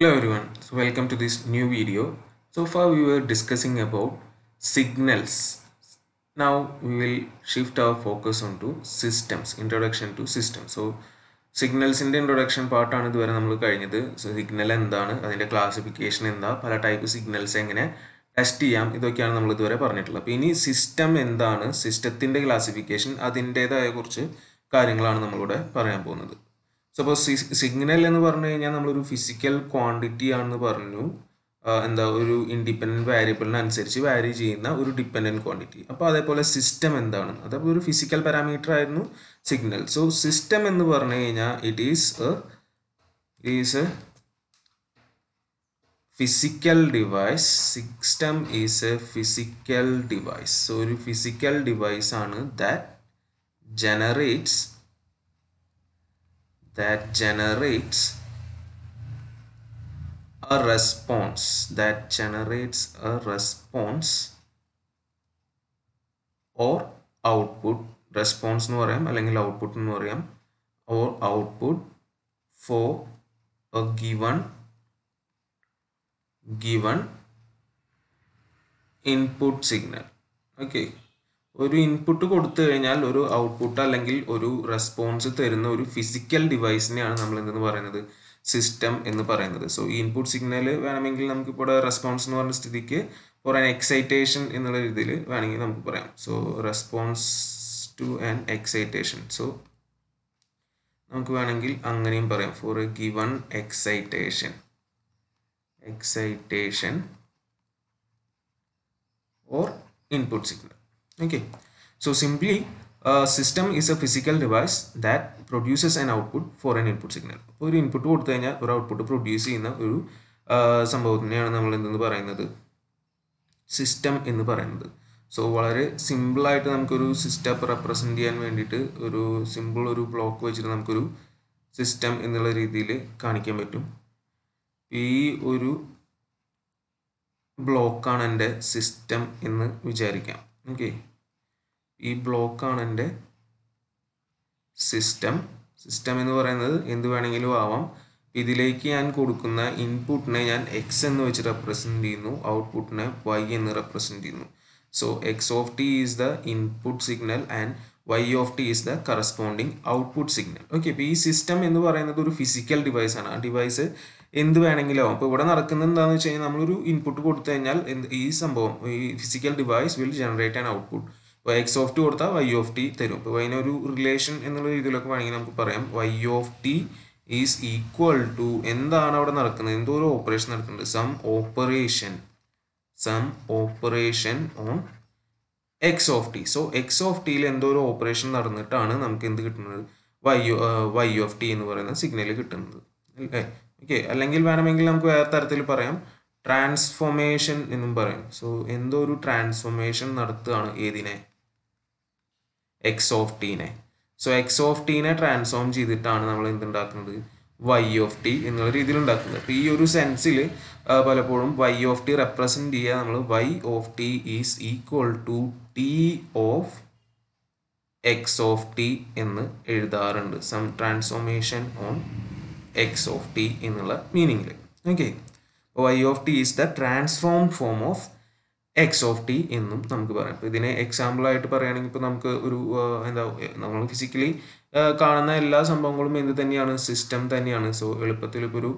Hello everyone, so welcome to this new video. So far we were discussing about signals. Now we will shift our focus onto systems, introduction to systems. So സിഗ്നൽസിൻ്റെ introduction പാർട്ടാണ് ഇതുവരെ നമ്മൾ കഴിഞ്ഞത് so signal എന്താണ് അതിൻ്റെ classification എന്താ പല type signals എങ്ങനെ ടെസ്റ്റ് ചെയ്യാം ഇതൊക്കെയാണ് നമ്മൾ ഇതുവരെ പറഞ്ഞിട്ടുള്ളത് അപ്പോൾ ഇനി സിസ്റ്റം എന്താണ് സിസ്റ്റത്തിൻ്റെ ക്ലാസിഫിക്കേഷൻ അതിൻ്റേതായ കുറച്ച് കാര്യങ്ങളാണ് നമ്മളിവിടെ പറയാൻ പോകുന്നത് സപ്പോസ് സിഗ്നൽ എന്ന് പറഞ്ഞു കഴിഞ്ഞാൽ നമ്മളൊരു ഫിസിക്കൽ ക്വാണ്ടിറ്റി ആണെന്ന് പറഞ്ഞു എന്താ ഒരു ഇൻഡിപെൻഡൻറ്റ് വാരിയബിളിനനുസരിച്ച് വാരി ചെയ്യുന്ന ഒരു ഡിപ്പെൻഡൻറ്റ് ക്വാണ്ടിറ്റി അപ്പോൾ അതേപോലെ സിസ്റ്റം എന്താണ് അതപ്പോൾ ഒരു ഫിസിക്കൽ പാരാമീറ്റർ ആയിരുന്നു സിഗ്നൽ സോ സിസ്റ്റം എന്ന് പറഞ്ഞു കഴിഞ്ഞാൽ it is is a physical device system is a physical device so ഒരു ഫിസിക്കൽ ഡിവൈസ് ആണ് that generates that generates a response that generates a response or output response no RM output no RM or output for a given given input signal okay ഒരു input കൊടുത്തു കഴിഞ്ഞാൽ ഒരു output അല്ലെങ്കിൽ ഒരു response തരുന്ന ഒരു physical ഡിവൈസിനെയാണ് നമ്മൾ എന്തെന്ന് പറയുന്നത് സിസ്റ്റം എന്ന് പറയുന്നത് സോ ഈ ഇൻപുട്ട് സിഗ്നൽ വേണമെങ്കിൽ നമുക്കിപ്പോൾ റെസ്പോൺസ് എന്ന് പറഞ്ഞ സ്ഥിതിക്ക് ഫോർ ആൻ എക്സൈറ്റേഷൻ എന്നുള്ള രീതിയിൽ വേണമെങ്കിൽ നമുക്ക് പറയാം so response to an excitation so നമുക്ക് വേണമെങ്കിൽ അങ്ങനെയും പറയാം for a given excitation excitation or input signal okay so simply a system is a physical device that produces an output for an input signal ഒരു input കൊടുത്തു കഴിഞ്ഞാൽ ഒരു output produce ചെയ്യുന്ന ഒരു സംഭവത്തിനെയാണ് നമ്മൾ എന്തെന്ന് പറയുന്നത് സിസ്റ്റം എന്ന് പറയുന്നത് സോ വളരെ സിമ്പിളായിട്ട് നമുക്കൊരു സിസ്റ്റം റെപ്രസെൻറ്റ് ചെയ്യാൻ വേണ്ടിയിട്ട് ഒരു സിമ്പിൾ ഒരു ബ്ലോക്ക് വെച്ചിട്ട് നമുക്കൊരു സിസ്റ്റം എന്നുള്ള രീതിയിൽ കാണിക്കാൻ പറ്റും ഈ ഒരു ബ്ലോക്കാണ് എൻ്റെ സിസ്റ്റം എന്ന് വിചാരിക്കാം ഓക്കെ ഈ ബ്ലോക്കാണ് എൻ്റെ സിസ്റ്റം സിസ്റ്റം എന്ന് പറയുന്നത് എന്ത് വേണമെങ്കിലും ആവാം ഇതിലേക്ക് ഞാൻ കൊടുക്കുന്ന ഇൻപുട്ടിനെ ഞാൻ എക്സ് എന്ന് വെച്ച് റെപ്രസെൻ്റ് ചെയ്യുന്നു ഔട്ട്പുട്ടിനെ വൈ എന്ന് റെപ്രസെൻ്റ് ചെയ്യുന്നു so X of T is the input signal and Y of T is the corresponding output signal okay ഇപ്പോൾ ഈ സിസ്റ്റം എന്ന് പറയുന്നത് ഒരു ഫിസിക്കൽ ഡിവൈസ് ആണ് ആ ഡിവൈസ് എന്ത് വേണമെങ്കിലും അപ്പോൾ ഇവിടെ നടക്കുന്നത് എന്താണെന്ന് വെച്ച് കഴിഞ്ഞാൽ നമ്മളൊരു ഇൻപുട്ട് കൊടുത്തു കഴിഞ്ഞാൽ ഈ സംഭവം ഈ physical device will generate an output ഇപ്പോൾ എക്സ് ഓഫ് ടി കൊടുത്താൽ വൈ ഓഫ് ടി തരും അപ്പോൾ അതിനൊരു റിലേഷൻ എന്നുള്ള രീതിയിലൊക്കെ വേണമെങ്കിൽ നമുക്ക് പറയാം Y of T is equal to എന്താണ് അവിടെ നടക്കുന്നത് എന്തോ ഒരു ഓപ്പറേഷൻ നടക്കുന്നുണ്ട് some operation some operation on X of T so X of ടിയിൽ എന്തോ ഒരു ഓപ്പറേഷൻ നടന്നിട്ടാണ് നമുക്ക് എന്ത് കിട്ടുന്നത് വൈ വൈ ഓഫ് ടി എന്ന് പറയുന്ന സിഗ്നൽ കിട്ടുന്നത് അല്ലേ ഓക്കെ അല്ലെങ്കിൽ വേണമെങ്കിൽ നമുക്ക് വേറെ തരത്തിൽ പറയാം ട്രാൻസ്ഫോർമേഷൻ എന്നും പറയും സോ എന്തോ ഒരു ട്രാൻസ്ഫോർമേഷൻ നടത്തുകയാണ് ഏതിനെ എക്സ് ഓഫ് ടീനെ സോ എക്സ് ഓഫ് ടീനെ ട്രാൻസ്ഫോം ചെയ്തിട്ടാണ് നമ്മൾ എന്തുണ്ടാക്കുന്നത് വൈ ഓഫ് ടി എന്നുള്ള രീതിയിൽ ഉണ്ടാക്കുന്നത് അപ്പോൾ ഈ ഒരു സെൻസിൽ പലപ്പോഴും വൈ ഓഫ് ടി റെപ്രസെൻറ്റ് ചെയ്യുക നമ്മൾ Y of T is equal to T of X of T എന്ന് എഴുതാറുണ്ട് some transformation on X of T എന്നുള്ള മീനിങ്ങിൽ okay Y of T is the transform form of X of T എന്നും നമുക്ക് പറയാം ഇപ്പോൾ ഇതിനെ എക്സാമ്പിളായിട്ട് പറയുകയാണെങ്കിൽ ഇപ്പോൾ നമുക്ക് ഒരു എന്താ നമ്മൾ ഫിസിക്കലി കാണുന്ന എല്ലാ സംഭവങ്ങളും എന്ത് തന്നെയാണ് സിസ്റ്റം തന്നെയാണ് സോ എളുപ്പത്തിൽ ഇപ്പോൾ ഒരു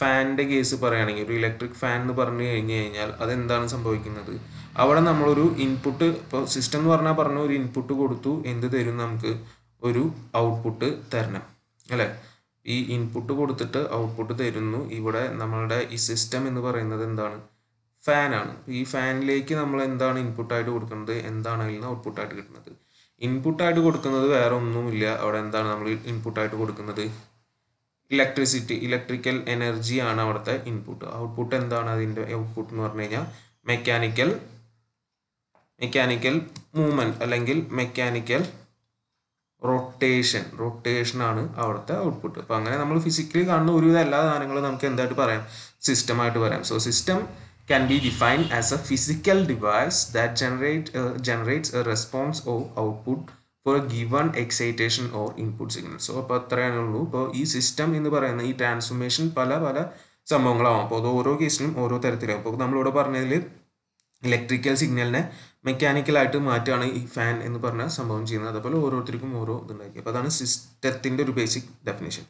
ഫാനിൻ്റെ കേസ് പറയുകയാണെങ്കിൽ ഒരു ഇലക്ട്രിക് ഫാൻ എന്ന് പറഞ്ഞു കഴിഞ്ഞു കഴിഞ്ഞാൽ അതെന്താണ് സംഭവിക്കുന്നത് അവിടെ നമ്മളൊരു ഇൻപുട്ട് ഇപ്പോൾ സിസ്റ്റം എന്ന് പറഞ്ഞാൽ പറഞ്ഞു ഒരു ഇൻപുട്ട് കൊടുത്തു എന്ത് തരും നമുക്ക് ഒരു ഔട്ട്പുട്ട് തരണം അല്ലേ ഈ ഇൻപുട്ട് കൊടുത്തിട്ട് ഔട്ട്പുട്ട് തരുന്നു ഇവിടെ നമ്മളുടെ ഈ സിസ്റ്റം എന്ന് പറയുന്നത് എന്താണ് ഫാനാണ് ഈ ഫാനിലേക്ക് നമ്മൾ എന്താണ് ഇൻപുട്ടായിട്ട് കൊടുക്കുന്നത് എന്താണ് അതിൽ നിന്ന് ഔട്ട്പുട്ടായിട്ട് കിട്ടുന്നത് ഇൻപുട്ടായിട്ട് കൊടുക്കുന്നത് വേറെ ഒന്നുമില്ല അവിടെ എന്താണ് നമ്മൾ ഇൻപുട്ടായിട്ട് കൊടുക്കുന്നത് ഇലക്ട്രിസിറ്റി ഇലക്ട്രിക്കൽ എനർജി ആണ് അവിടുത്തെ ഇൻപുട്ട് ഔട്ട്പുട്ട് എന്താണ് അതിൻ്റെ ഔട്ട്പുട്ട് എന്ന് പറഞ്ഞു കഴിഞ്ഞാൽ മെക്കാനിക്കൽ മെക്കാനിക്കൽ മൂവ്മെൻറ്റ് അല്ലെങ്കിൽ മെക്കാനിക്കൽ റൊട്ടേഷൻ റൊട്ടേഷൻ ആണ് അവിടുത്തെ ഔട്ട്പുട്ട് അപ്പോൾ അങ്ങനെ നമ്മൾ ഫിസിക്കലി കാണുന്ന ഒരുവിധ എല്ലാ സാധനങ്ങളും നമുക്ക് എന്തായിട്ട് പറയാം സിസ്റ്റമായിട്ട് പറയാം so system can be defined as a physical device that generate, uh, generates a response or output for given excitation or input signal so അപ്പോൾ അത്രയാണ് ഉള്ളൂ ഇപ്പോൾ ഈ സിസ്റ്റം എന്ന് പറയുന്ന ഈ ട്രാൻസ്ഫോർമേഷൻ പല പല സംഭവങ്ങളാവും അപ്പോൾ അത് ഓരോ കേസിലും ഓരോ തരത്തിലാവും ഇപ്പോൾ നമ്മളിവിടെ പറഞ്ഞതിൽ ഇലക്ട്രിക്കൽ സിഗ്നലിനെ മെക്കാനിക്കലായിട്ട് മാറ്റുകയാണ് ഈ ഫാൻ എന്ന് പറഞ്ഞ സംഭവം ചെയ്യുന്നത് അതുപോലെ ഓരോരുത്തർക്കും ഓരോ ഇതുണ്ടാക്കി അപ്പോൾ അതാണ് സിസ്റ്റത്തിൻ്റെ ഒരു ബേസിക് ഡെഫിനേഷൻ